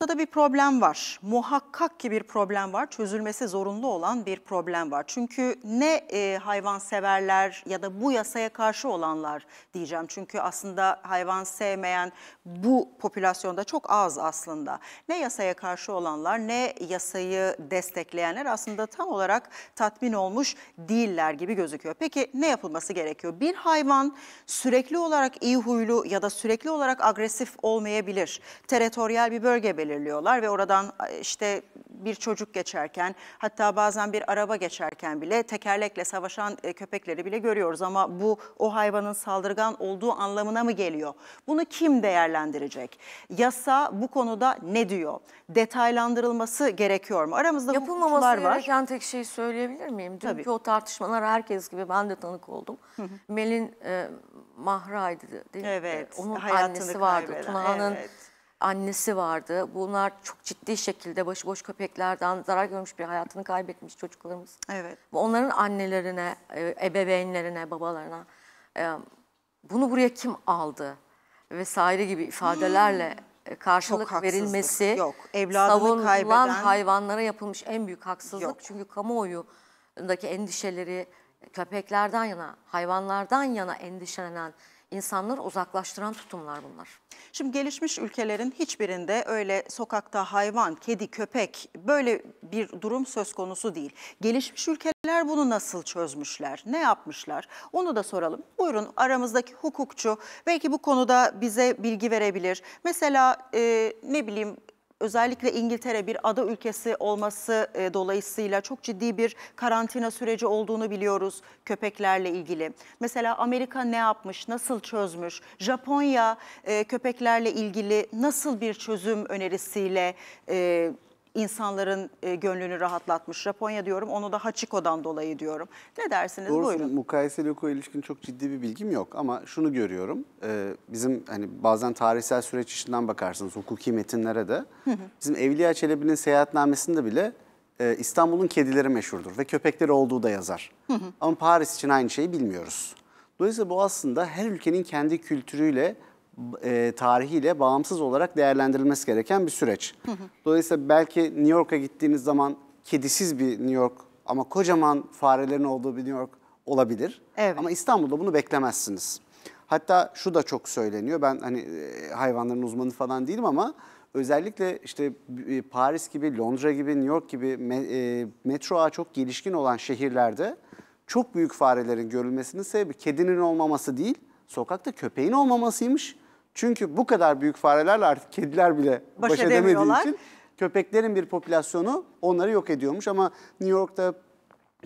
Burada bir problem var. Muhakkak ki bir problem var. Çözülmesi zorunlu olan bir problem var. Çünkü ne e, severler ya da bu yasaya karşı olanlar diyeceğim. Çünkü aslında hayvan sevmeyen bu popülasyonda çok az aslında. Ne yasaya karşı olanlar ne yasayı destekleyenler aslında tam olarak tatmin olmuş değiller gibi gözüküyor. Peki ne yapılması gerekiyor? Bir hayvan sürekli olarak iyi huylu ya da sürekli olarak agresif olmayabilir. Teritoryal bir bölge belirli belirliyorlar ve oradan işte bir çocuk geçerken hatta bazen bir araba geçerken bile tekerlekle savaşan e, köpekleri bile görüyoruz ama bu o hayvanın saldırgan olduğu anlamına mı geliyor? Bunu kim değerlendirecek? Yasa bu konuda ne diyor? Detaylandırılması gerekiyor mu? Aramızda Yapılmaması var. gereken tek şeyi söyleyebilir miyim? Dünkü Tabii. o tartışmalar herkes gibi ben de tanık oldum. Hı hı. Melin e, Mahra'ydı değil mi? Evet. E, onun hayatını annesi vardı. Tuna'nın evet annesi vardı. Bunlar çok ciddi şekilde başıboş köpeklerden zarar görmüş bir hayatını kaybetmiş çocuklarımız. Evet. Onların annelerine, e, ebeveynlerine, babalarına e, bunu buraya kim aldı vesaire gibi ifadelerle e, karşılık çok verilmesi Yok, savunulan kaybeden... hayvanlara yapılmış en büyük haksızlık. Yok. Çünkü kamuoyundaki endişeleri köpeklerden yana, hayvanlardan yana endişelenen insanları uzaklaştıran tutumlar bunlar. Şimdi gelişmiş ülkelerin hiçbirinde öyle sokakta hayvan, kedi, köpek böyle bir durum söz konusu değil. Gelişmiş ülkeler bunu nasıl çözmüşler, ne yapmışlar onu da soralım. Buyurun aramızdaki hukukçu belki bu konuda bize bilgi verebilir. Mesela e, ne bileyim özellikle İngiltere bir ada ülkesi olması e, dolayısıyla çok ciddi bir karantina süreci olduğunu biliyoruz köpeklerle ilgili. Mesela Amerika ne yapmış, nasıl çözmüş? Japonya e, köpeklerle ilgili nasıl bir çözüm önerisiyle e, insanların e, gönlünü rahatlatmış. Japonya diyorum onu da Hachiko'dan dolayı diyorum. Ne dersiniz? Doğrusu Buyurun. mukayeseli hukuka ilişkin çok ciddi bir bilgim yok ama şunu görüyorum. E, bizim hani bazen tarihsel süreç içinden bakarsınız hukuki metinlere de. Bizim Evliya Çelebi'nin seyahatnamesinde bile e, İstanbul'un kedileri meşhurdur ve köpekleri olduğu da yazar. Ama Paris için aynı şeyi bilmiyoruz. Dolayısıyla bu aslında her ülkenin kendi kültürüyle e, tarihiyle bağımsız olarak değerlendirilmesi gereken bir süreç. Hı hı. Dolayısıyla belki New York'a gittiğiniz zaman kedisiz bir New York ama kocaman farelerin olduğu bir New York olabilir. Evet. Ama İstanbul'da bunu beklemezsiniz. Hatta şu da çok söyleniyor. Ben hani e, hayvanların uzmanı falan değilim ama özellikle işte e, Paris gibi, Londra gibi, New York gibi e, metro ağı çok gelişkin olan şehirlerde çok büyük farelerin görülmesinin sebebi kedinin olmaması değil, sokakta köpeğin olmamasıymış. Çünkü bu kadar büyük farelerle artık kediler bile baş, baş edemediği için köpeklerin bir popülasyonu onları yok ediyormuş. Ama New York'ta,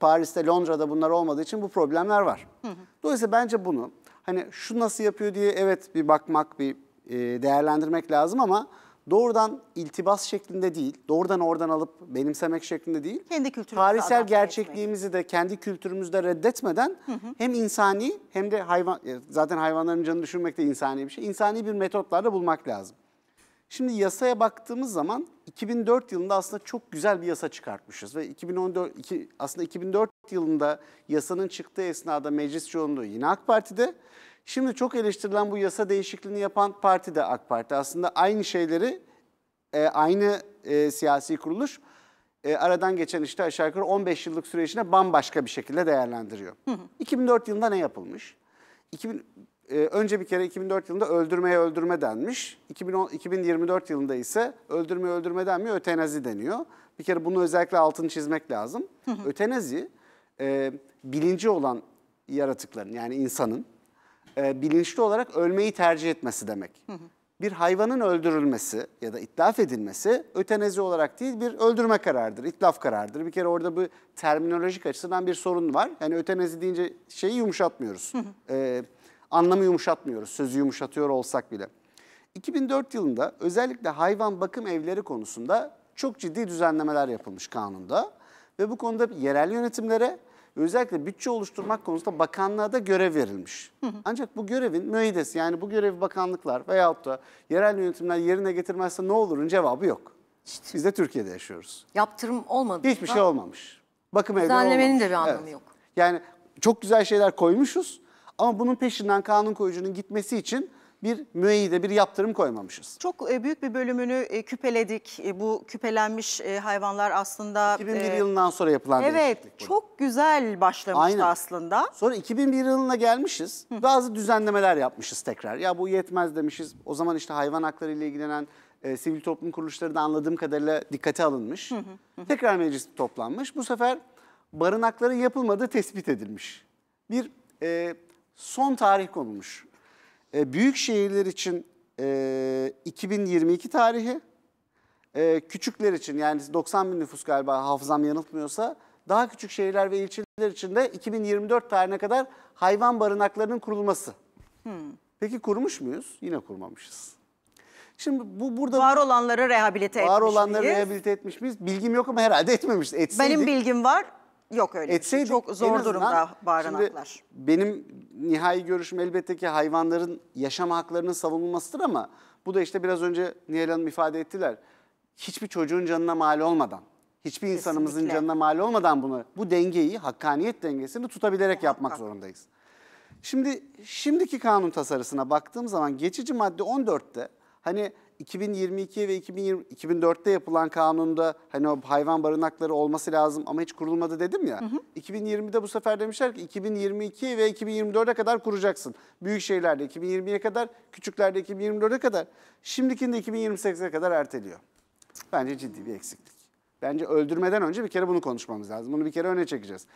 Paris'te, Londra'da bunlar olmadığı için bu problemler var. Hı hı. Dolayısıyla bence bunu hani şu nasıl yapıyor diye evet bir bakmak, bir e, değerlendirmek lazım ama doğrudan iltibas şeklinde değil, doğrudan oradan alıp benimsemek şeklinde değil. Kendi kültürümüzü Tarihsel gerçekliğimizi etmek. de kendi kültürümüzde reddetmeden hı hı. hem insani hem de hayvan e, zaten hayvanların canını düşünmek de insani bir şey. İnsani bir metotlarla bulmak lazım. Şimdi yasaya baktığımız zaman 2004 yılında aslında çok güzel bir yasa çıkartmışız ve 2014 iki, aslında 2004 yılında yasanın çıktığı esnada meclis çoğunluğu yine AK Parti'de Şimdi çok eleştirilen bu yasa değişikliğini yapan parti de AK Parti. Aslında aynı şeyleri, e, aynı e, siyasi kuruluş e, aradan geçen işte aşağı yukarı 15 yıllık süreçine bambaşka bir şekilde değerlendiriyor. Hı hı. 2004 yılında ne yapılmış? 2000, önce bir kere 2004 yılında öldürmeye öldürme denmiş. 2010, 2024 yılında ise öldürmeye öldürme denmiyor, ötenazi deniyor. Bir kere bunu özellikle altını çizmek lazım. Hı hı. Ötenazi bilinci olan yaratıkların yani insanın e, bilinçli olarak ölmeyi tercih etmesi demek. Hı hı. Bir hayvanın öldürülmesi ya da itlaf edilmesi ötenezi olarak değil bir öldürme karardır, itlaf karardır. Bir kere orada bu terminolojik açısından bir sorun var. Yani ötenezi deyince şeyi yumuşatmıyoruz. Hı hı. Ee, anlamı yumuşatmıyoruz, sözü yumuşatıyor olsak bile. 2004 yılında özellikle hayvan bakım evleri konusunda çok ciddi düzenlemeler yapılmış kanunda ve bu konuda yerel yönetimlere özellikle bütçe oluşturmak konusunda bakanlığa da görev verilmiş. Hı hı. Ancak bu görevin müeydesi yani bu görevi bakanlıklar veyahut da yerel yönetimler yerine getirmezse ne olurun cevabı yok. İşte. Biz de Türkiye'de yaşıyoruz. Yaptırım olmadı. Hiçbir şey olmamış. Bakım evleri olmamış. de bir anlamı evet. yok. Yani çok güzel şeyler koymuşuz ama bunun peşinden kanun koyucunun gitmesi için bir müeyyide, bir yaptırım koymamışız. Çok e, büyük bir bölümünü e, küpeledik. E, bu küpelenmiş hayvanlar aslında... 2001 e, yılından sonra yapılan Evet, çok güzel başlamıştı Aynen. aslında. Sonra 2001 yılına gelmişiz. Hı. Bazı düzenlemeler yapmışız tekrar. Ya bu yetmez demişiz. O zaman işte hayvan hakları ile ilgilenen e, sivil toplum kuruluşları da anladığım kadarıyla dikkate alınmış. Hı hı hı. Tekrar meclis toplanmış. Bu sefer barınakların yapılmadığı tespit edilmiş. Bir e, son tarih konulmuş e, büyük şehirler için e, 2022 tarihi, e, küçükler için yani 90 bin nüfus galiba hafızam yanıltmıyorsa daha küçük şehirler ve ilçeler için de 2024 tarihine kadar hayvan barınaklarının kurulması. Hmm. Peki kurmuş muyuz? Yine kurmamışız. Şimdi bu burada var olanları rehabilite var etmiş Var olanları miyiz? rehabilite etmiş miyiz? Bilgim yok ama herhalde etmemişiz. Etseydik. Benim bilgim var. Yok öyle şey. Etseydik, şey. Çok zor durumda bağıranaklar. benim nihai görüşüm elbette ki hayvanların yaşam haklarının savunulmasıdır ama bu da işte biraz önce Nihal Hanım ifade ettiler. Hiçbir çocuğun canına mal olmadan, hiçbir Kesinlikle. insanımızın canına mal olmadan bunu bu dengeyi, hakkaniyet dengesini tutabilerek Muhakkak. yapmak zorundayız. Şimdi şimdiki kanun tasarısına baktığım zaman geçici madde 14'te hani 2022 ve 2020, 2004'te yapılan kanunda hani o hayvan barınakları olması lazım ama hiç kurulmadı dedim ya. Hı hı. 2020'de bu sefer demişler ki 2022 ve 2024'e kadar kuracaksın. Büyük şehirlerde 2020'ye kadar, küçüklerde 2024'e kadar. Şimdikinde 2028'e kadar erteliyor. Bence ciddi bir eksiklik. Bence öldürmeden önce bir kere bunu konuşmamız lazım. Bunu bir kere öne çekeceğiz.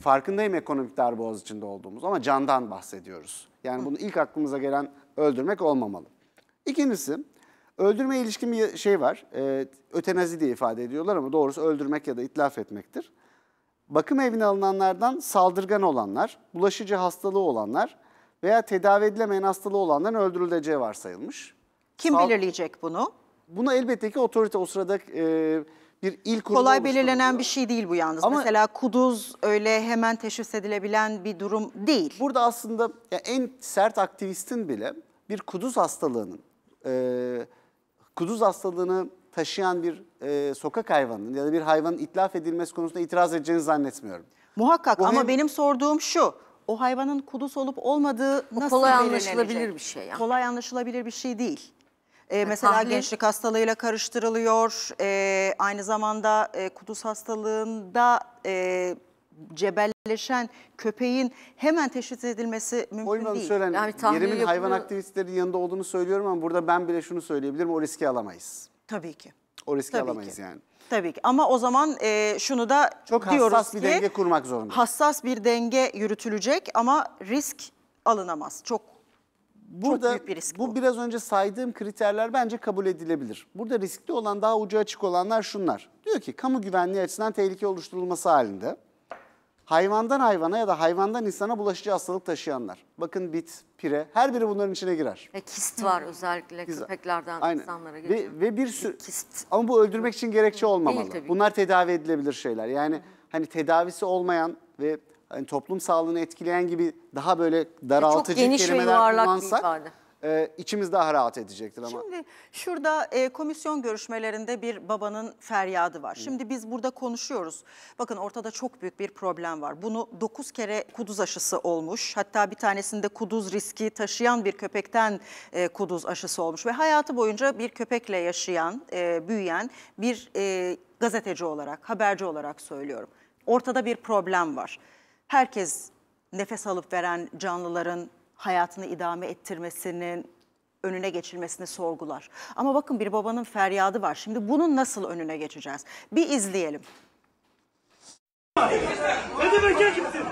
Farkındayım ekonomik darbe içinde olduğumuz ama candan bahsediyoruz. Yani bunu ilk aklımıza gelen öldürmek olmamalı. İkincisi Öldürme ilişkin bir şey var. E, ötenazi diye ifade ediyorlar ama doğrusu öldürmek ya da itlaf etmektir. Bakım evine alınanlardan saldırgan olanlar, bulaşıcı hastalığı olanlar veya tedavi edilemeyen hastalığı olanların öldürüleceği varsayılmış. Kim Sal belirleyecek bunu? Bunu elbette ki otorite o sırada e, bir il kurumu Kolay belirlenen bir şey değil bu yalnız. Ama, Mesela kuduz öyle hemen teşhis edilebilen bir durum değil. Burada aslında ya en sert aktivistin bile bir kuduz hastalığının e, kuduz hastalığını taşıyan bir e, sokak hayvanının ya da bir hayvanın itlaf edilmesi konusunda itiraz edeceğini zannetmiyorum. Muhakkak Bu ama hem... benim sorduğum şu. O hayvanın kuduz olup olmadığı o nasıl kolay anlaşılabilir bir şey. Ya. Kolay anlaşılabilir bir şey değil. Ee, yani e, mesela tahmin... gençlik hastalığıyla karıştırılıyor. Ee, aynı zamanda e, kuduz hastalığında e, cebelleşen köpeğin hemen teşhis edilmesi mümkün Oyun değil. Söylen, hani yani yerimin yapımı... hayvan aktivistlerinin yanında olduğunu söylüyorum ama burada ben bile şunu söyleyebilirim o riski alamayız. Tabii ki. O riski Tabii alamayız ki. yani. Tabii ki ama o zaman e, şunu da Çok diyoruz hassas bir denge kurmak zorunda. Hassas bir denge yürütülecek ama risk alınamaz. Çok Burada, Çok büyük bir risk bu. Bu biraz önce saydığım kriterler bence kabul edilebilir. Burada riskli olan daha ucu açık olanlar şunlar. Diyor ki kamu güvenliği açısından tehlike oluşturulması halinde Hayvandan hayvana ya da hayvandan insana bulaşıcı hastalık taşıyanlar. Bakın bit, pire her biri bunların içine girer. Ve kist var özellikle Kist, köpeklerden aynen. insanlara geçen. Ve, ve bir sürü kist. ama bu öldürmek için gerekçe olmamalı. tabii Bunlar tedavi edilebilir şeyler. Yani hani tedavisi olmayan ve hani toplum sağlığını etkileyen gibi daha böyle daraltıcı Çok geniş ve yuvarlak bir ifade e, içimiz daha rahat edecektir ama. Şimdi şurada e, komisyon görüşmelerinde bir babanın feryadı var. Şimdi biz burada konuşuyoruz. Bakın ortada çok büyük bir problem var. Bunu 9 kere kuduz aşısı olmuş. Hatta bir tanesinde kuduz riski taşıyan bir köpekten e, kuduz aşısı olmuş. Ve hayatı boyunca bir köpekle yaşayan, e, büyüyen bir e, gazeteci olarak, haberci olarak söylüyorum. Ortada bir problem var. Herkes nefes alıp veren canlıların hayatını idame ettirmesinin önüne geçilmesini sorgular. Ama bakın bir babanın feryadı var. Şimdi bunun nasıl önüne geçeceğiz? Bir izleyelim. Ne demek ya kimsin?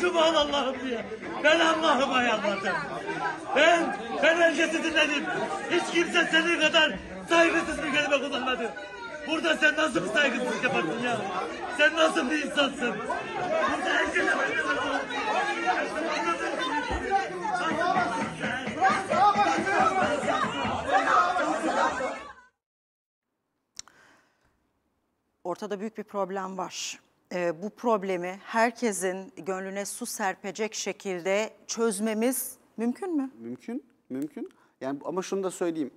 çocuğumu al Allah'ım diye. Ben Allah'ım Allah'ıma yalvardım. Ben, ben herkesi dinledim. Hiç kimse senin kadar saygısız bir kelime kullanmadı. Burada sen nasıl bir saygısızlık yaparsın ya? Sen nasıl bir insansın? Burada herkese ben Ortada büyük bir problem var e, bu problemi herkesin gönlüne su serpecek şekilde çözmemiz mümkün mü? Mümkün, mümkün. Yani ama şunu da söyleyeyim.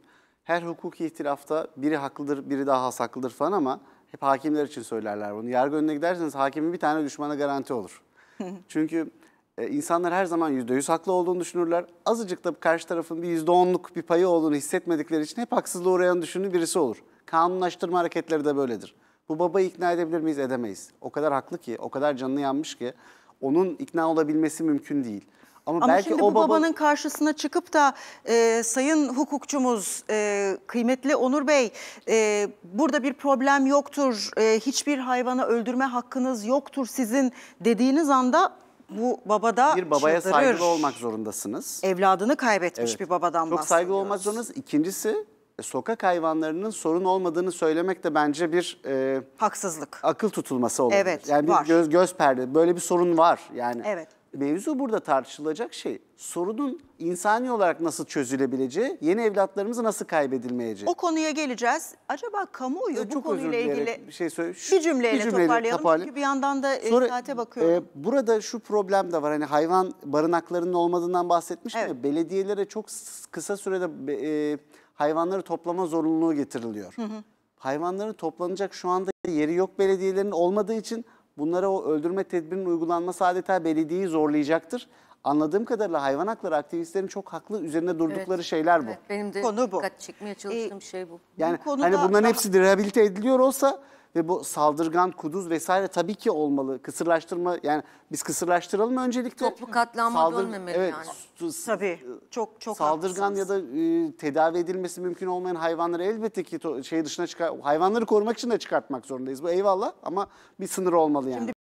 Her hukuki ihtilafta biri haklıdır, biri daha has haklıdır falan ama hep hakimler için söylerler bunu. Yargı önüne giderseniz hakimin bir tane düşmana garanti olur. Çünkü e, insanlar her zaman %100 haklı olduğunu düşünürler. Azıcık da karşı tarafın bir %10'luk bir payı olduğunu hissetmedikleri için hep haksızlığa uğrayan düşünün birisi olur. Kanunlaştırma hareketleri de böyledir. Bu babayı ikna edebilir miyiz? Edemeyiz. O kadar haklı ki, o kadar canını yanmış ki onun ikna olabilmesi mümkün değil. Ama, Ama belki şimdi o bu baba... babanın karşısına çıkıp da e, sayın hukukçumuz, e, kıymetli Onur Bey, e, burada bir problem yoktur, e, hiçbir hayvana öldürme hakkınız yoktur sizin dediğiniz anda bu babada Bir babaya çıldırır. saygılı olmak zorundasınız. Evladını kaybetmiş evet. bir babadan Çok bahsediyoruz. Çok saygılı olmak zorundasınız. İkincisi e, sokak hayvanlarının sorun olmadığını söylemek de bence bir e, haksızlık. Akıl tutulması olabilir. Evet, yani bir var. göz göz perde böyle bir sorun var yani. Evet. Mevzu burada tartışılacak şey sorunun insani olarak nasıl çözülebileceği, yeni evlatlarımızı nasıl kaybedilmeyeceği. O konuya geleceğiz. Acaba kamuoyu e, bu konuyla ilgili bir, şey söyle, bir cümleyle, bir cümleyle toparlayalım. toparlayalım. Çünkü bir yandan da e, Sonra, saate bakıyorum. E, burada şu problem de var. Hani hayvan barınaklarının olmadığından bahsetmiş evet. mi? Belediyelere çok kısa sürede... E, hayvanları toplama zorunluluğu getiriliyor. Hı hı. Hayvanların toplanacak şu anda yeri yok belediyelerin olmadığı için bunlara o öldürme tedbirinin uygulanması adeta belediyeyi zorlayacaktır. Anladığım kadarıyla hayvan hakları aktivistlerin çok haklı üzerine durdukları evet, şeyler bu. Evet, benim de konu bu. dikkat çekmeye çalıştığım ee, şey bu. Yani bu konuda, hani bunların hepsi rehabilite ediliyor olsa ve bu saldırgan, kuduz vesaire tabii ki olmalı. Kısırlaştırma yani biz kısırlaştıralım öncelikle. Toplu katliama Saldır, dönmemeli evet, yani. Tabii çok çok Saldırgan ya da e, tedavi edilmesi mümkün olmayan hayvanları elbette ki şey dışına çıkar hayvanları korumak için de çıkartmak zorundayız. Bu eyvallah ama bir sınır olmalı yani. Şimdi